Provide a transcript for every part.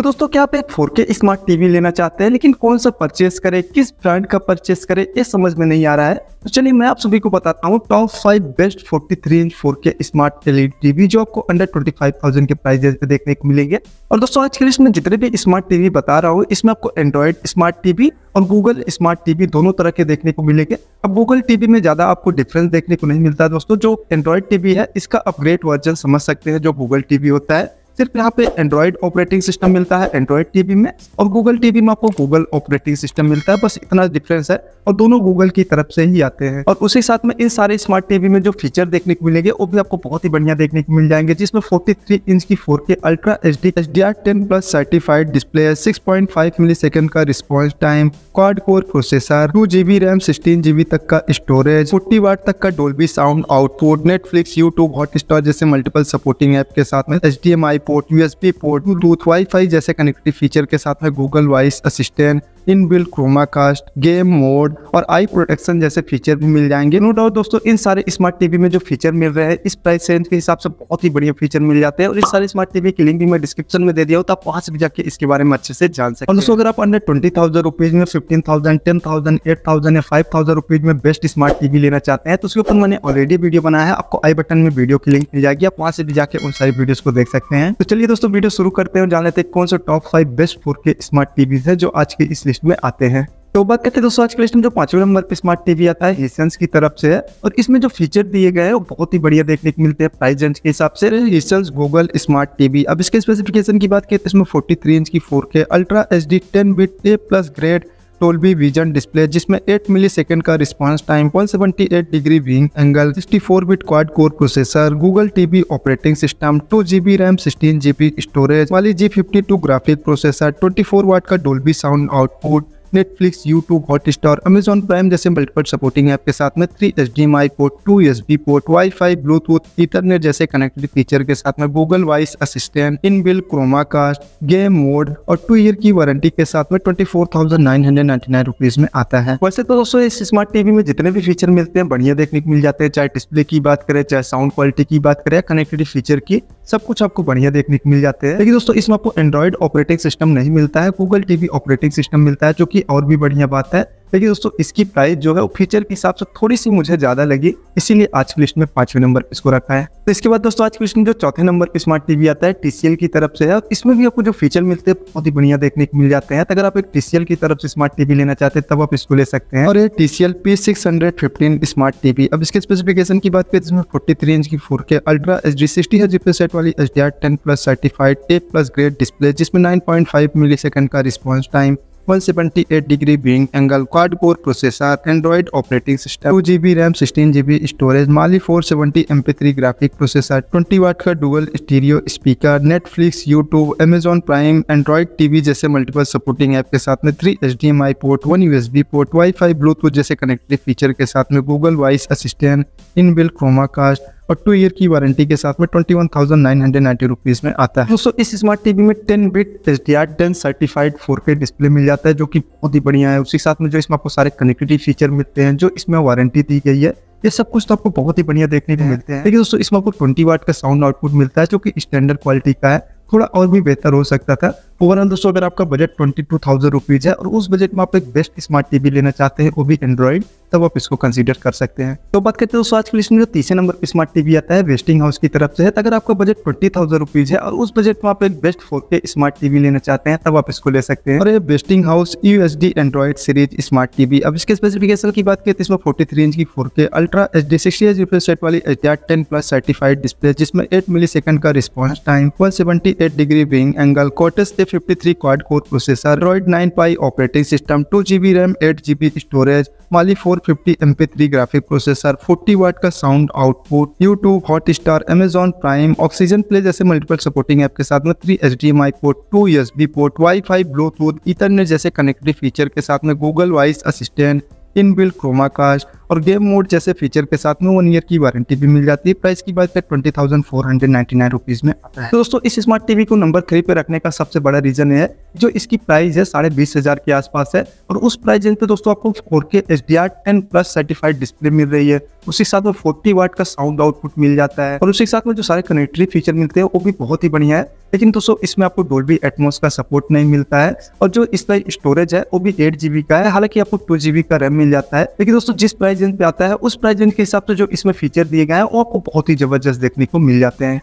तो दोस्तों क्या आप एक के स्मार्ट टीवी लेना चाहते हैं लेकिन कौन सा परचेस करें किस ब्रांड का परचेस करें ये समझ में नहीं आ रहा है तो चलिए मैं आप सभी को बताता हूँ top five best 43 inch 4K smart LED TV जो आपको अंडर 25,000 के प्राइस पे देखने को मिलेंगे और दोस्तों आज के लिए इसमें जितने भी स्मार्ट टीवी बता रहा हूँ इसमें आपको एंड्रॉइड स्मार्ट टीवी और गूगल स्मार्ट टीवी दोनों तरह के देखने को मिलेंगे अब गूगल टीवी में ज्यादा आपको डिफरेंस देखने को नहीं मिलता दोस्तों जो एंड्रॉइड टीवी है इसका अपग्रेड वर्जन समझ सकते हैं जो गूगल टीवी होता है सिर्फ यहाँ पे एंड्रॉइड ऑपरेटिंग सिस्टम मिलता है एंड्रॉइड टीवी में और गूगल टीवी में आपको गूगल ऑपरेटिंग सिस्टम मिलता है बस इतना डिफरेंस है और दोनों गूगल की तरफ से ही आते हैं और उसी साथ में इन सारे स्मार्ट टीवी में जो फीचर देखने को मिलेंगे वो भी आपको बहुत ही बढ़िया देखने को मिल जाएंगे जिसमें फोर्टी इंच की K ultra H D H D R ten plus certified display है सिक्स पॉइंट फाइव मिली सेकंड का response time quad core processor two GB RAM sixteen GB तक का स्टोरेज फोर्टी वाट तक का Dolby sound output Netflix YouTube Hotstar जैसे multiple supporting app के साथ में H D M I port USB port Bluetooth WiFi जैसे connective feature के साथ में Google voice assistant inbuilt क्रोमाकास्ट game mode और आई प्रोटेक्शन जैसे फीचर भी मिल जाएंगे नो डाउट दोस्तों इन सारे स्मार्ट टीवी में जो फीचर मिल रहे हैं इस प्राइस रेंज के हिसाब से बहुत ही बढ़िया फीचर मिल जाते हैं और इस सारे स्मार्ट टीवी की लिंक भी मैं डिस्क्रिप्शन में दे दिया हूँ तो आप वहाँ से भी जाकर इसके बारे में अच्छे से जान सकते हैं दोस्तों अगर आप अंडर ट्वेंटी थाउजेंड रुपीज में fifteen thousand ten thousand eight thousand या फाइव थाउजेंड रुपीज में बेस्ट स्मार्ट टीवी लेना चाहते हैं तो उसके ऊपर मैंने ऑलरेडी वीडियो बनाया है आपको आई बटन में वीडियो की लिंक मिल जाएगी आप वहां से भी जाकर उन सारी वीडियो को देख सकते हैं तो चलिए दोस्तों वीडियो शुरू करते हैं जान लेते हैं कौन सा top five best four K smart TV है जो आज के इस लिस्ट में आते हैं तो बात करते हैं दोस्तों आज के लिस्ट में जो पांचवें नंबर पे स्मार्ट टीवी आता है हिसेंस की तरफ से और इसमें जो फीचर दिए गए हैं वो बहुत ही बढ़िया देखने को मिलते हैं प्राइस रेंज के हिसाब से हिसेंस गूगल स्मार्ट टीवी अब इसके स्पेसिफिकेशन की बात करें तो इसमें 43 इंच की 4K ultra H D ten bit A plus grade Dolby vision display जिसमें 8 मिली सेकेंड का response time 178 degree viewing angle 64 bit quad core processor Google TV operating system 2 GB RAM sixteen GB storage वाली G fifty graphic processor twenty watt का Dolby sound output Netflix YouTube Hotstar Amazon prime जैसे multiple supporting app के साथ में three H D M I port two S B port wifi bluetooth internet जैसे connected feature के साथ में Google voice assistant inbuilt cast game mode और two year की वारंटी के साथ में twenty four thousand nine hundred ninety nine rupees में आता है वैसे तो दोस्तों इस स्मार्ट टीवी में जितने भी फीचर मिलते हैं बढ़िया देखने को मिल जाते हैं चाहे डिस्प्ले की बात करें चाहे साउंड क्वालिटी की बात करें कनेक्टेड फीचर की सब कुछ आपको बढ़िया देखने को मिल जाते हैं लेकिन दोस्तों इसमें आपको एंड्रॉइड ऑपरेटिंग सिस्टम नहीं मिलता है गूगल टीवी ऑपरेटिंग सिस्टम मिलता है जो की और भी बढ़िया बात है देखिए दोस्तों इसकी प्राइस जो है वो फीचर के हिसाब से थोड़ी सी मुझे ज्यादा लगी इसीलिए आज की लिस्ट में पांचवें नंबर इसको रखा है तो इसके बाद दोस्तों आज की लिस्ट में जो चौथे नंबर पे स्मार्ट टीवी आता है टीसीएल की तरफ से है और इसमें भी आपको जो फीचर मिलते हैं बहुत ही बढ़िया देखने को मिल जाते हैं तो अगर आप एक टीसीएल की तरफ से स्मार्ट टीवी लेना चाहते हैं तब आप इसको ले सकते हैं और ये TCL P six hundred fifteen smart TV अब इसके स्पेसिफिकेशन की बात करें जिसमें फोर्टी थ्री इंच की four K ultra H D sixty है जीपी सेट वाली H D R ten plus certified A plus grade display जिसमें नाइन पॉइंट फाइव मिली सेकंड का response time 178 degree viewing angle quad core processor Android operating system two GB RAM sixteen GB storage Mali four seventy M P three graphic processor twenty watt का dual stereo speaker Netflix YouTube Amazon prime Android TV जैसे multiple supporting app के साथ में three H D M I port one U S B port wifi bluetooth जैसे connective feature के साथ में Google voice assistant inbuilt Chromecast और two year की वारंटी के साथ में twenty one thousand nine hundred ninety rupees में आता है दोस्तों इस स्मार्ट टीवी में ten bit H D R ten certified four K display मिल जाता है जो कि बहुत ही बढ़िया है उसी साथ में जो इसमें आपको सारे कनेक्टिविटी फीचर मिलते हैं जो इसमें वारंटी दी गई है ये सब कुछ तो आपको बहुत ही बढ़िया देखने को हाँ। मिलते हैं लेकिन दोस्तों इसमें आपको ट्वेंटी वाट का साउंड आउटपुट मिलता है जो कि स्टैंडर्ड क्वालिटी का है थोड़ा और भी बेहतर हो सकता था ओवरऑल दोस्तों अगर आपका budget twenty two thousand rupees है और उस बजट में आप एक बेस्ट स्मार्ट टीवी लेना चाहते हैं वो भी एंड्रॉइड तब आप इसको कंसिडर कर सकते हैं तो बात करते हैं दोस्तों आज की लिस्ट में जो तीसरे नंबर पर स्मार्ट टीवी आता है वेस्टिंग हाउस की तरफ से है अगर आपका बजट ट्वेंटी थाउजेंड रुपीज है और उस बजट में आप एक best four K smart TV लेना चाहते हैं तब आप इसको ले सकते हैं और Westinghouse U D Android series smart TV अब इसके स्पेसिफिकेशन की बात करें तो इसमें फोर्टी थ्री इंच की four K ultra H D sixty H refresh rate वाली H D R ten plus certified display जिसमें एट मिली सेकंड का response time one seventy eight degree viewing angle Cortex A fifty three quad core processor android nine pie operating system two GB RAM eight GB storage Mali four 450 MP3 graphic processor forty watt का sound output YouTube star Amazon prime oxygen play जैसे multiple supporting app के साथ में three H D port two S port wifi bluetooth ethernet जैसे connective feature के साथ में Google voice assistant inbuilt Chromecast और गेम मोड जैसे फीचर के साथ में वन ईयर की वारंटी भी मिल जाती है प्राइस की बात पर twenty thousand four hundred ninety nine rupees में आता है तो दोस्तों इस स्मार्ट टीवी को नंबर थ्री पे रखने का सबसे बड़ा रीजन है जो इसकी प्राइस है साढ़े बीस हजार के आसपास है और उस प्राइस रेंज पे दोस्तों आपको four K H D R ten plus certified display मिल रही है उसी साथ में फोर्टी वाट का साउंड आउटपुट मिल जाता है और उसी साथ में जो सारे कनेक्टिव फीचर मिलते हैं वो भी बहुत ही बढ़िया है लेकिन दोस्तों इसमें आपको डोल्बी एटमोस का सपोर्ट नहीं मिलता है और जो इसका स्टोरेज है वो भी एट जीबी का है हालांकि आपको टू जीबी का रैम मिल जाता है लेकिन दोस्तों जिस प्राइस रेंज पे आता है उस प्राइस रेंज के हिसाब से जो इसमें फीचर दिए गए हैं वो आपको बहुत ही जबरदस्त देखने को मिल जाते हैं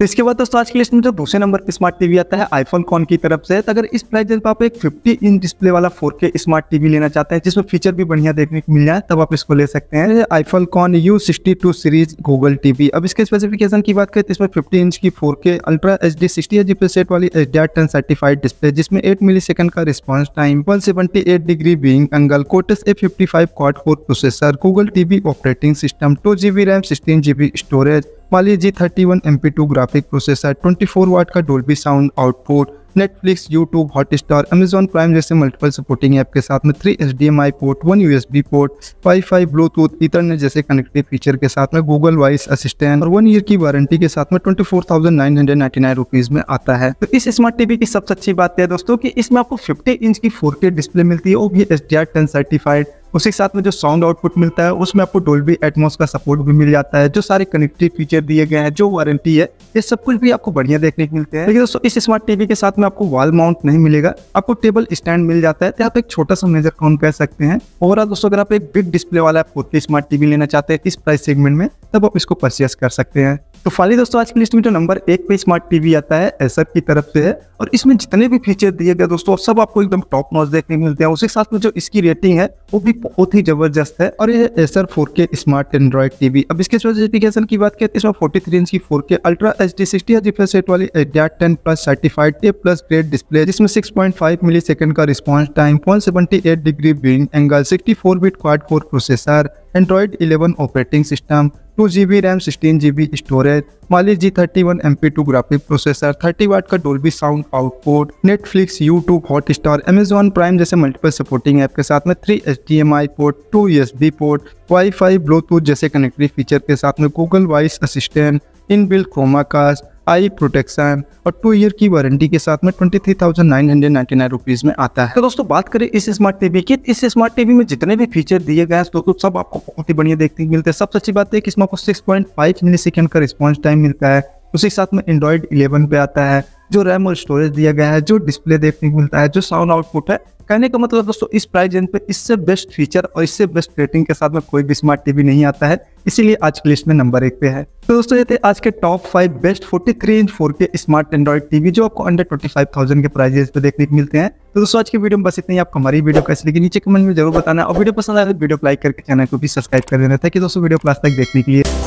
इसके बाद दोस्तों आज की लिस्ट में जो दूसरे नंबर पर स्मार्ट टीवी आता है आईफोन कॉन की तरफ से तो अगर इस प्राइस रेंज पर आप एक 50 इंच डिस्प्ले वाला 4K स्मार्ट टीवी लेना चाहते हैं जिसमें फीचर भी बढ़िया देखने को मिल जाए तब आप इसको ले सकते हैं iFFALCON U sixty two series Google TV अब इसके स्पेसिफिकेशन की बात करें तो इसमें फिफ्टी इंच की four K ultra H D sixty H G set वाली H D R ten certified display जिसमें एट मिली सेकंड का response time one seventy eight degree viewing angle Cortex A fifty five quad core processor Google TV operating system two GB RAM sixteen GB storage लीजिए जी thirty one M P two graphic processor twenty four watt का Dolby sound output Netflix YouTube star Amazon prime जैसे multiple supporting app के साथ में three H D M I port one U S B port wifi bluetooth ethernet जैसे connective feature के साथ में Google voice assistant और one year की वारंटी के साथ में twenty four thousand nine hundred ninety nine rupees में आता है तो इस स्मार्ट टीवी की सबसे अच्छी बात है दोस्तों की इसमें आपको फिफ्टी इंच की फोर के डिस्प्ले मिलती है वो भी H D R ten certified उसी साथ में जो साउंड आउटपुट मिलता है उसमें आपको डोल्बी एटमोस का सपोर्ट भी मिल जाता है जो सारे कनेक्टिव फीचर दिए गए हैं जो वारंटी है ये सब कुछ भी आपको बढ़िया देखने को मिलते हैं लेकिन दोस्तों इस स्मार्ट टीवी के साथ में आपको वॉल माउंट नहीं मिलेगा आपको टेबल स्टैंड मिल जाता है तो आप एक छोटा सा मेजर काउंट कह सकते हैं ओवरऑल दोस्तों अगर आप एक बिग डिस्प्ले वाला खुद स्मार्ट टीवी लेना चाहते हैं इस प्राइस सेगमेंट में तब आप इसको परचेस कर सकते हैं तो फाली दोस्तों आज की लिस्ट में जो नंबर एक पे स्मार्ट टीवी आता है एसर की तरफ से है और इसमें जितने भी फीचर दिए गए दोस्तों सब आपको एकदम टॉप नॉच देखने को मिलते हैं उसके साथ में जो इसकी रेटिंग है वो भी बहुत ही जबरदस्त है और ये Acer four K smart Android TV अब इसके स्पेसिफिकेशन की बात करें तो इसमें फोर्टी थ्री इंच की four K ultra H D sixty refresh set वाली एडिया ten plus certified A plus grade display जिसमें सिक्स पॉइंट फाइव मिली सेकंड का response time one seventy eight degree viewing angle sixty four bit quad four processor Android eleven operating system two G B RAM sixteen G B storage Mali G thirty one M P two graphic processor thirty watt का Dolby sound output Netflix YouTube Hotstar Amazon prime जैसे multiple supporting app के साथ में three H D M I port two S B port wifi bluetooth जैसे connective feature के साथ में Google voice assistant inbuilt Chromecast eye protection और two year की वारंटी के साथ में twenty three thousand nine hundred ninety nine rupees में आता है तो दोस्तों बात करें इस स्मार्ट टीवी की इस स्मार्ट टीवी में जितने भी फीचर दिए गए हैं दोस्तों सब आपको बहुत ही बढ़िया देखने मिलते हैं सबसे अच्छी बात है कि इसमें आपको सिक्स पॉइंट फाइव मिली सेकंड का रिस्पॉन्स टाइम मिलता है उसी साथ में एंड्रॉयड 11 पे आता है जो रैम और स्टोरेज दिया गया है जो डिस्प्ले देखने को मिलता है जो साउंड आउटपुट है कहने का मतलब दोस्तों इस प्राइस रेंज पे इससे बेस्ट फीचर और इससे बेस्ट रेटिंग के साथ में कोई भी स्मार्ट टीवी नहीं आता है इसीलिए आज की लिस्ट में नंबर एक पे है तो दोस्तों ये थे आज के top five best forty three inch four K smart Android TV जो आपको अंडर ट्वेंटी फाइव थाउजेंड के प्राइजेस पे देखने को मिलते हैं तो दोस्तों आज की वीडियो में बस इतनी आपको हमारी वीडियो कैसे लगी नीचे कमेंट में जरूर बताना और वीडियो पसंद आया तो वीडियो को लाइक करके चैनल को भी सब्सक्राइब कर देना था कि दोस्तों वीडियो क्लास तक देखने के लिए